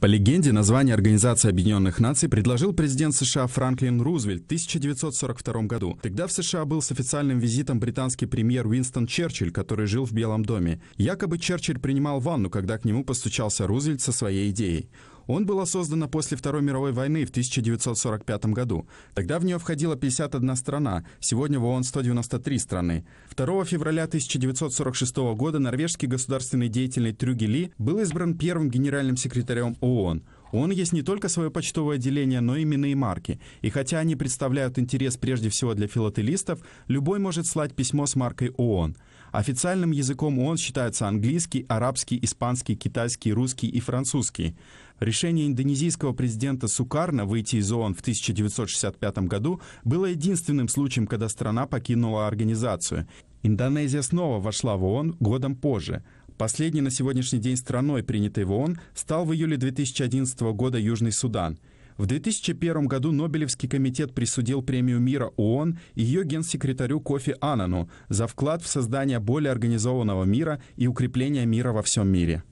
По легенде, название Организации Объединенных Наций предложил президент США Франклин Рузвельт в 1942 году. Тогда в США был с официальным визитом британский премьер Уинстон Черчилль, который жил в Белом доме. Якобы Черчилль принимал ванну, когда к нему постучался Рузвельт со своей идеей. Он было создано после Второй мировой войны в 1945 году. Тогда в нее входила 51 страна, сегодня в ООН 193 страны. 2 февраля 1946 года норвежский государственный деятельный Трюгели был избран первым генеральным секретарем ООН – он есть не только свое почтовое отделение, но и именные марки. И хотя они представляют интерес прежде всего для филателистов, любой может слать письмо с маркой ООН. Официальным языком ООН считаются английский, арабский, испанский, китайский, русский и французский. Решение индонезийского президента Сукарна выйти из ООН в 1965 году было единственным случаем, когда страна покинула организацию. Индонезия снова вошла в ООН годом позже. Последней на сегодняшний день страной, принятой в ООН, стал в июле 2011 года Южный Судан. В 2001 году Нобелевский комитет присудил премию мира ООН и ее генсекретарю Кофи Анану за вклад в создание более организованного мира и укрепление мира во всем мире.